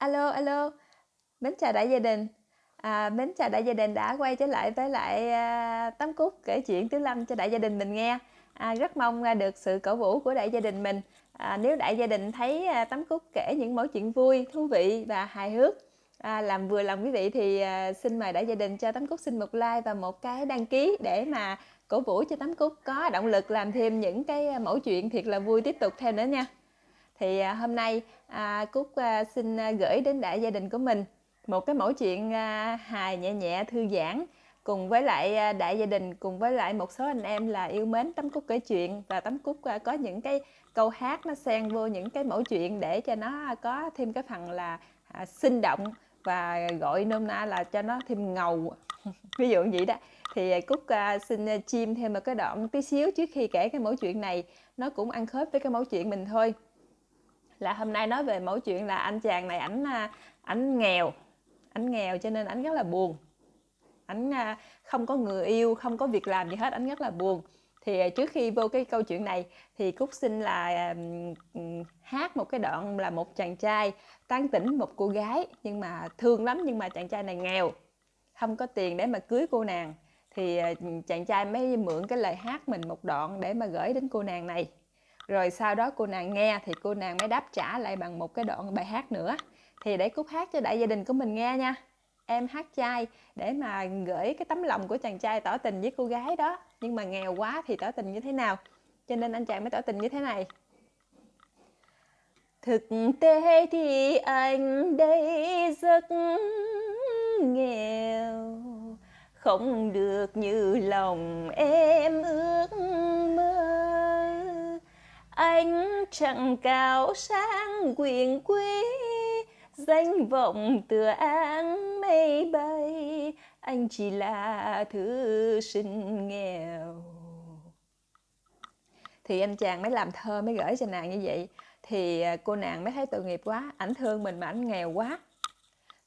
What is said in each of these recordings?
Alo, alo. Mến chào đại gia đình. À, mến chào đại gia đình đã quay trở lại với lại à, Tấm Cúc kể chuyện thứ Lâm cho đại gia đình mình nghe. À, rất mong à, được sự cổ vũ của đại gia đình mình. À, nếu đại gia đình thấy à, Tấm Cúc kể những mẫu chuyện vui, thú vị và hài hước à, làm vừa lòng quý vị thì à, xin mời đại gia đình cho Tấm Cúc xin một like và một cái đăng ký để mà cổ vũ cho Tấm Cúc có động lực làm thêm những cái à, mẫu chuyện thiệt là vui tiếp tục theo nữa nha thì à, hôm nay à, cúc à, xin à, gửi đến đại gia đình của mình một cái mẫu chuyện à, hài nhẹ nhẹ thư giãn cùng với lại đại gia đình cùng với lại một số anh em là yêu mến tấm cúc kể chuyện và tấm cúc có những cái câu hát nó xen vô những cái mẫu chuyện để cho nó có thêm cái phần là à, sinh động và gọi nôm na là cho nó thêm ngầu ví dụ vậy đó thì cúc xin chim thêm một cái đoạn tí xíu trước khi kể cái mẫu chuyện này nó cũng ăn khớp với cái mẫu chuyện mình thôi là hôm nay nói về mẫu chuyện là anh chàng này ảnh à, ảnh nghèo ảnh nghèo cho nên ảnh rất là buồn ảnh à, không có người yêu không có việc làm gì hết ảnh rất là buồn thì à, trước khi vô cái câu chuyện này thì cúc xin là um, hát một cái đoạn là một chàng trai tán tỉnh một cô gái nhưng mà thương lắm nhưng mà chàng trai này nghèo không có tiền để mà cưới cô nàng thì chàng trai mới mượn cái lời hát mình một đoạn để mà gửi đến cô nàng này rồi sau đó cô nàng nghe thì cô nàng mới đáp trả lại bằng một cái đoạn bài hát nữa thì để cúc hát cho đại gia đình của mình nghe nha em hát trai để mà gửi cái tấm lòng của chàng trai tỏ tình với cô gái đó nhưng mà nghèo quá thì tỏ tình như thế nào cho nên anh chàng mới tỏ tình như thế này thực tế thì anh đây rất nghèo không được như lòng em ước chẳng cao sang quyền quý danh vọng tựa áng mây bay anh chỉ là thứ sinh nghèo thì anh chàng mới làm thơ mới gửi cho nàng như vậy thì à, cô nàng mới thấy tội nghiệp quá ảnh thương mình mà ảnh nghèo quá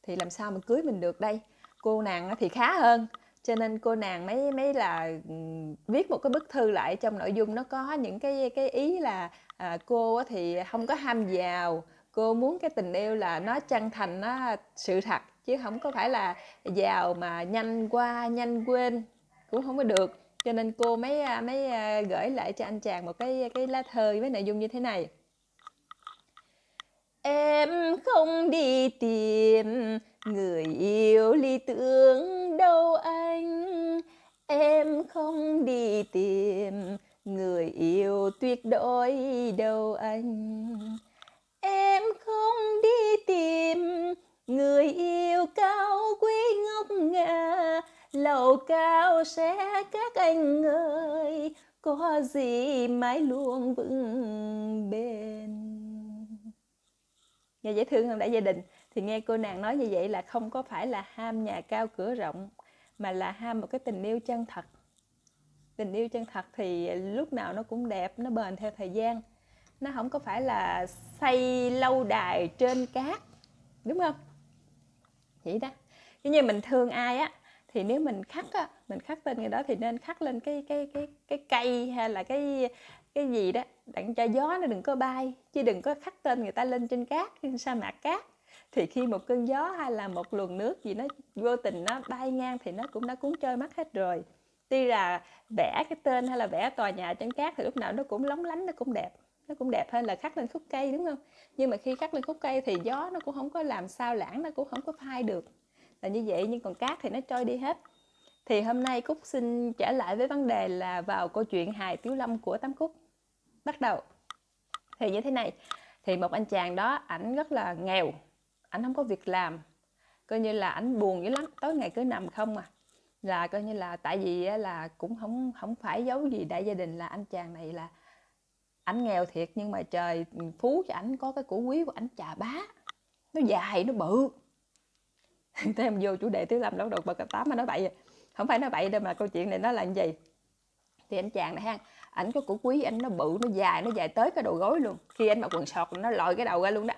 thì làm sao mà cưới mình được đây cô nàng thì khá hơn cho nên cô nàng mới mới là viết một cái bức thư lại trong nội dung nó có những cái cái ý là à, cô thì không có ham giàu cô muốn cái tình yêu là nó chân thành nó sự thật chứ không có phải là giàu mà nhanh qua nhanh quên cũng không có được cho nên cô mới à, mới à, gửi lại cho anh chàng một cái cái lá thơ với nội dung như thế này em không đi tìm người yêu lý tưởng đâu anh em không đi tìm tuyệt đối đâu anh em không đi tìm người yêu cao quý ngốc ngà lầu cao sẽ các anh ơi có gì mãi luôn vững bền nghe dễ thương hơn đã gia đình thì nghe cô nàng nói như vậy là không có phải là ham nhà cao cửa rộng mà là ham một cái tình yêu chân thật tình yêu chân thật thì lúc nào nó cũng đẹp nó bền theo thời gian nó không có phải là xây lâu đài trên cát đúng không vậy đó chứ như mình thương ai á thì nếu mình khắc á mình khắc tên người đó thì nên khắc lên cái cái cái cái cây hay là cái cái gì đó đặng cho gió nó đừng có bay chứ đừng có khắc tên người ta lên trên cát trên sa mạc cát thì khi một cơn gió hay là một luồng nước gì nó vô tình nó bay ngang thì nó cũng đã cuốn trôi mất hết rồi tuy là vẽ cái tên hay là vẽ tòa nhà trên cát thì lúc nào nó cũng lóng lánh nó cũng đẹp nó cũng đẹp hơn là khắc lên khúc cây đúng không nhưng mà khi khắc lên khúc cây thì gió nó cũng không có làm sao lãng nó cũng không có phai được là như vậy nhưng còn cát thì nó trôi đi hết thì hôm nay cúc xin trở lại với vấn đề là vào câu chuyện hài tiếu lâm của tám cúc bắt đầu thì như thế này thì một anh chàng đó ảnh rất là nghèo ảnh không có việc làm coi như là ảnh buồn dữ lắm tối ngày cứ nằm không à là coi như là tại vì là cũng không không phải giấu gì đại gia đình là anh chàng này là ảnh nghèo thiệt nhưng mà trời phú cho ảnh có cái củ quý của ảnh trà bá nó dài nó bự thế em vô chủ đề thứ năm lão đầu bậc tám mà nói bậy không à. phải nói bậy đâu mà câu chuyện này nó là gì thì anh chàng này ha ảnh có củ quý anh nó bự nó dài nó dài tới cái đầu gối luôn khi anh mặc quần sọt nó lòi cái đầu ra luôn đó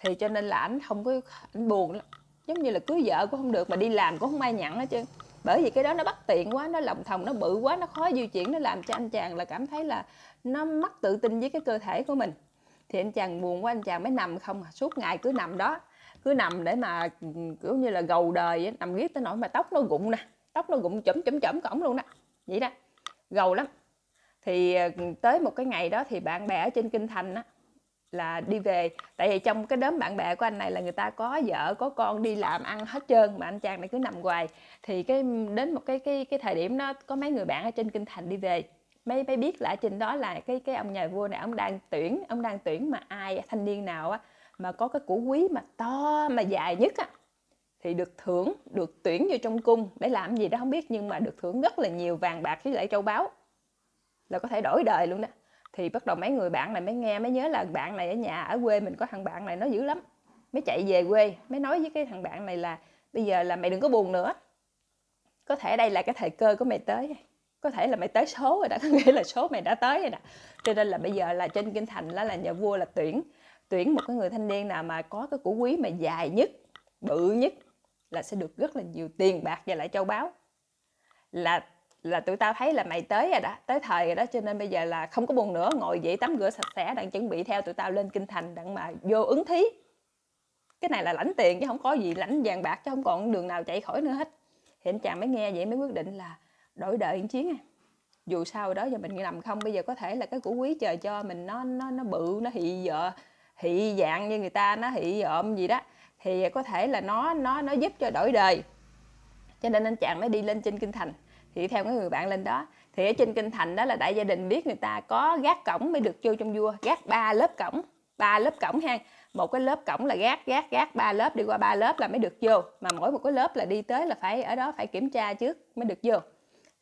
thì cho nên là ảnh không có ảnh buồn lắm giống như là cưới vợ cũng không được mà đi làm cũng không ai nhận hết chứ bởi vì cái đó nó bất tiện quá nó lòng thòng nó bự quá nó khó di chuyển nó làm cho anh chàng là cảm thấy là nó mất tự tin với cái cơ thể của mình thì anh chàng buồn quá anh chàng mới nằm không à, suốt ngày cứ nằm đó cứ nằm để mà kiểu như là gầu đời ấy, nằm riết tới nỗi mà tóc nó rụng nè tóc nó rụng chấm chấm chấm cổng luôn đó vậy đó gầu lắm thì ờ, tới một cái ngày đó thì bạn bè ở trên kinh thành á là đi về tại vì trong cái đám bạn bè của anh này là người ta có vợ có con đi làm ăn hết trơn mà anh chàng này cứ nằm hoài thì cái đến một cái cái cái thời điểm đó có mấy người bạn ở trên kinh thành đi về mấy mới biết là ở trên đó là cái cái ông nhà vua này ông đang tuyển ông đang tuyển mà ai thanh niên nào á mà có cái củ quý mà to mà dài nhất á thì được thưởng được tuyển vô trong cung để làm gì đó không biết nhưng mà được thưởng rất là nhiều vàng bạc với lại châu báu là có thể đổi đời luôn đó thì bắt đầu mấy người bạn này mới nghe mới nhớ là bạn này ở nhà ở quê mình có thằng bạn này nó dữ lắm mới chạy về quê mới nói với cái thằng bạn này là bây giờ là mày đừng có buồn nữa có thể đây là cái thời cơ của mày tới có thể là mày tới số rồi đã có nghĩa là số mày đã tới rồi nè cho nên là bây giờ là trên kinh thành đó là nhà vua là tuyển tuyển một cái người thanh niên nào mà có cái củ quý mà dài nhất bự nhất là sẽ được rất là nhiều tiền bạc và lại châu báu là là tụi tao thấy là mày tới rồi đó tới thời rồi đó cho nên bây giờ là không có buồn nữa ngồi dậy tắm rửa sạch sẽ đang chuẩn bị theo tụi tao lên kinh thành đặng mà vô ứng thí cái này là lãnh tiền chứ không có gì lãnh vàng bạc chứ không còn đường nào chạy khỏi nữa hết thì anh chàng mới nghe vậy mới quyết định là đổi đời ứng chiến à dù sao đó giờ mình làm không bây giờ có thể là cái củ quý trời cho mình nó nó nó bự nó hị vợ hị dạng như người ta nó hị ộm gì đó thì có thể là nó nó nó giúp cho đổi đời cho nên anh chàng mới đi lên trên kinh thành thì theo cái người bạn lên đó thì ở trên kinh thành đó là đại gia đình biết người ta có gác cổng mới được vô trong vua gác ba lớp cổng ba lớp cổng ha một cái lớp cổng là gác gác gác ba lớp đi qua ba lớp là mới được vô mà mỗi một cái lớp là đi tới là phải ở đó phải kiểm tra trước mới được vô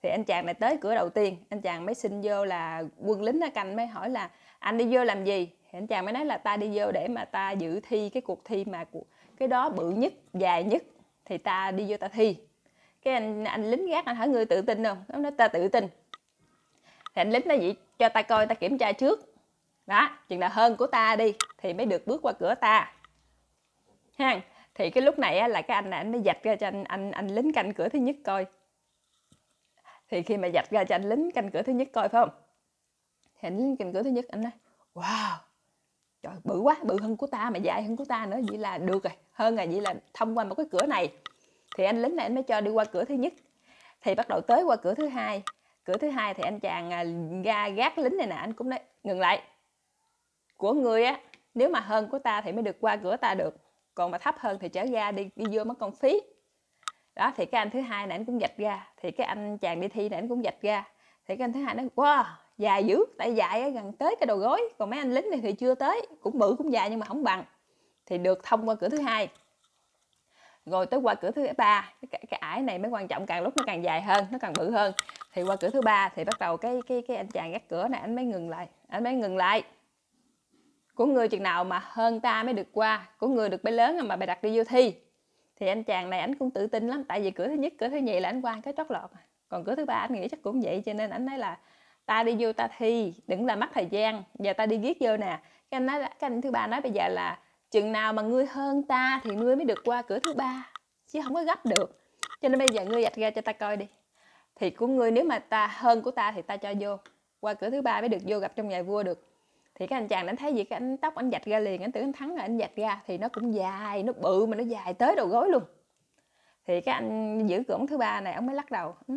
thì anh chàng này tới cửa đầu tiên anh chàng mới xin vô là quân lính ở canh mới hỏi là anh đi vô làm gì thì anh chàng mới nói là ta đi vô để mà ta dự thi cái cuộc thi mà cái đó bự nhất dài nhất thì ta đi vô ta thi cái anh anh lính gác anh hỏi người tự tin không nó nói ta tự tin thì anh lính nó vậy cho ta coi ta kiểm tra trước đó chừng nào hơn của ta đi thì mới được bước qua cửa ta ha thì cái lúc này á, là cái anh này anh mới dạch ra cho anh anh anh lính canh cửa thứ nhất coi thì khi mà dạch ra cho anh lính canh cửa thứ nhất coi phải không thì anh lính canh cửa thứ nhất anh nói wow trời bự quá bự hơn của ta mà dài hơn của ta nữa vậy là được rồi hơn là vậy là thông qua một cái cửa này thì anh lính này anh mới cho đi qua cửa thứ nhất thì bắt đầu tới qua cửa thứ hai cửa thứ hai thì anh chàng à, ga gác lính này nè anh cũng nói ngừng lại của người á nếu mà hơn của ta thì mới được qua cửa ta được còn mà thấp hơn thì trở ra đi đi vô mất công phí đó thì cái anh thứ hai này anh cũng dạch ra thì cái anh chàng đi thi này anh cũng dạch ra thì cái anh thứ hai nó wow dài dữ tại dài gần tới cái đầu gối còn mấy anh lính này thì chưa tới cũng bự cũng dài nhưng mà không bằng thì được thông qua cửa thứ hai rồi tới qua cửa thứ ba cái, cái ải này mới quan trọng càng lúc nó càng dài hơn nó càng bự hơn thì qua cửa thứ ba thì bắt đầu cái cái cái anh chàng gác cửa này anh mới ngừng lại anh mới ngừng lại của người chừng nào mà hơn ta mới được qua của người được bé lớn mà bài đặt đi vô thi thì anh chàng này anh cũng tự tin lắm tại vì cửa thứ nhất cửa thứ nhì là anh qua cái trót lọt à. còn cửa thứ ba anh nghĩ chắc cũng vậy cho nên anh nói là ta đi vô ta thi đừng là mất thời gian giờ ta đi viết vô nè cái anh nói cái anh thứ ba nói bây giờ là chừng nào mà ngươi hơn ta thì ngươi mới được qua cửa thứ ba chứ không có gấp được cho nên bây giờ ngươi dạch ra cho ta coi đi thì của ngươi nếu mà ta hơn của ta thì ta cho vô qua cửa thứ ba mới được vô gặp trong nhà vua được thì cái anh chàng đã thấy gì cái anh tóc anh dạch ra liền anh tưởng anh thắng là anh dạch ra thì nó cũng dài nó bự mà nó dài tới đầu gối luôn thì cái anh giữ cổng thứ ba này ông mới lắc đầu ừ.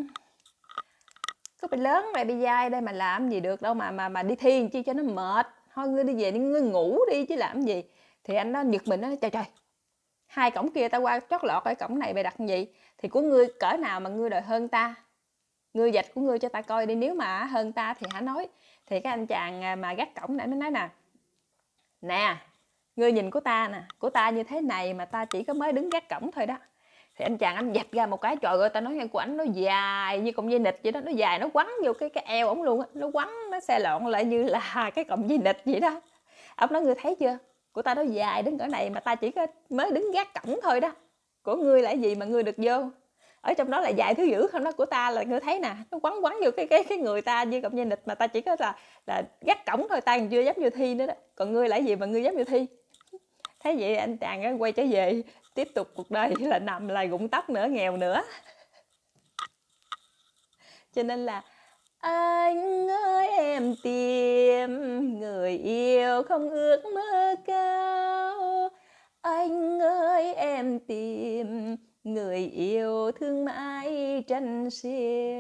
có bị lớn rồi bị dai đây mà làm gì được đâu mà mà mà đi thiền chi cho nó mệt thôi ngươi đi về đi ngươi ngủ đi chứ làm gì thì anh nó giật mình nó trời trời hai cổng kia ta qua chót lọt cái cổng này về đặt gì thì của ngươi cỡ nào mà ngươi đòi hơn ta ngươi dạch của ngươi cho ta coi đi nếu mà hơn ta thì hả nói thì cái anh chàng à, mà gác cổng nãy mới nói nè nè ngươi nhìn của ta nè của ta như thế này mà ta chỉ có mới đứng gác cổng thôi đó thì anh chàng anh dạch ra một cái trời ơi ta nói nghe của anh nó dài như cọng dây nịt vậy đó nó dài nó quắn vô cái cái eo ổng luôn á nó quắn nó xe lộn lại như là cái cọng dây nịt vậy đó ông nói ngươi thấy chưa của ta nó dài đến cỡ này mà ta chỉ có mới đứng gác cổng thôi đó của ngươi là gì mà ngươi được vô ở trong đó là dài thứ dữ không đó của ta là ngươi thấy nè nó quấn quấn vô cái cái cái người ta như cộng dây nịch mà ta chỉ có là là gác cổng thôi ta còn chưa dám vô thi nữa đó còn ngươi là gì mà ngươi dám vô thi thấy vậy anh chàng quay trở về tiếp tục cuộc đời là nằm lại gụng tóc nữa nghèo nữa cho nên là anh ơi em tìm người yêu không ước mơ cao anh ơi em tìm người yêu thương mãi tranh xiêu